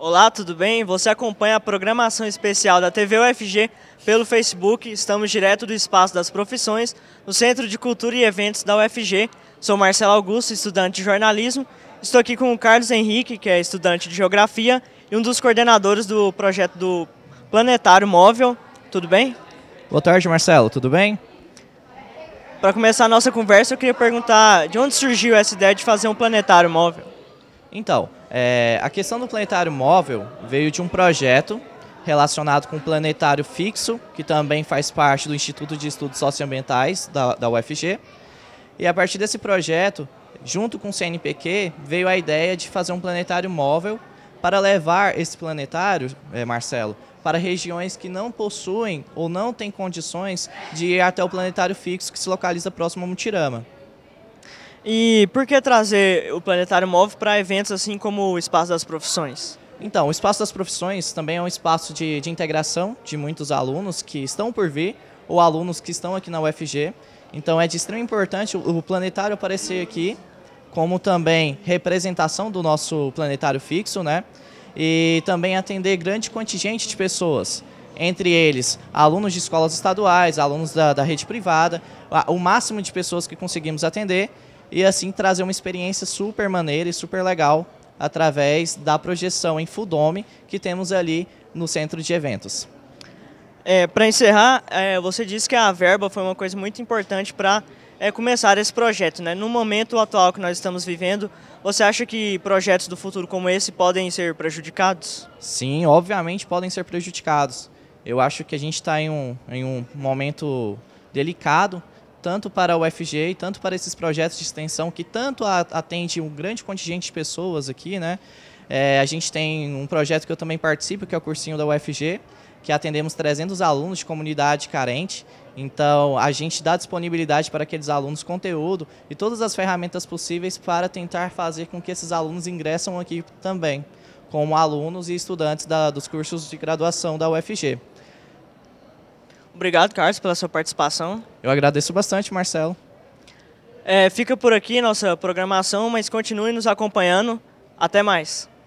Olá, tudo bem? Você acompanha a programação especial da TV UFG pelo Facebook. Estamos direto do Espaço das Profissões, no Centro de Cultura e Eventos da UFG. Sou Marcelo Augusto, estudante de jornalismo. Estou aqui com o Carlos Henrique, que é estudante de Geografia e um dos coordenadores do projeto do Planetário Móvel. Tudo bem? Boa tarde, Marcelo. Tudo bem? Para começar a nossa conversa, eu queria perguntar de onde surgiu essa ideia de fazer um planetário móvel? Então, é, a questão do planetário móvel veio de um projeto relacionado com o planetário fixo, que também faz parte do Instituto de Estudos Socioambientais da, da UFG. E a partir desse projeto, junto com o CNPq, veio a ideia de fazer um planetário móvel para levar esse planetário, é, Marcelo, para regiões que não possuem ou não têm condições de ir até o planetário fixo que se localiza próximo a Mutirama. E por que trazer o Planetário Móvel para eventos assim como o Espaço das Profissões? Então, o Espaço das Profissões também é um espaço de, de integração de muitos alunos que estão por vir ou alunos que estão aqui na UFG. Então, é de extrema importância o planetário aparecer aqui, como também representação do nosso planetário fixo, né? E também atender grande contingente de pessoas, entre eles alunos de escolas estaduais, alunos da, da rede privada, o máximo de pessoas que conseguimos atender e assim trazer uma experiência super maneira e super legal através da projeção em Fudome que temos ali no centro de eventos. É, para encerrar, é, você disse que a verba foi uma coisa muito importante para é, começar esse projeto. Né? No momento atual que nós estamos vivendo, você acha que projetos do futuro como esse podem ser prejudicados? Sim, obviamente podem ser prejudicados. Eu acho que a gente está em um, em um momento delicado tanto para a UFG, tanto para esses projetos de extensão que tanto atende um grande contingente de pessoas aqui, né? É, a gente tem um projeto que eu também participo, que é o cursinho da UFG, que atendemos 300 alunos de comunidade carente. Então, a gente dá disponibilidade para aqueles alunos conteúdo e todas as ferramentas possíveis para tentar fazer com que esses alunos ingressam aqui também, como alunos e estudantes da, dos cursos de graduação da UFG. Obrigado, Carlos, pela sua participação. Eu agradeço bastante, Marcelo. É, fica por aqui nossa programação, mas continue nos acompanhando. Até mais.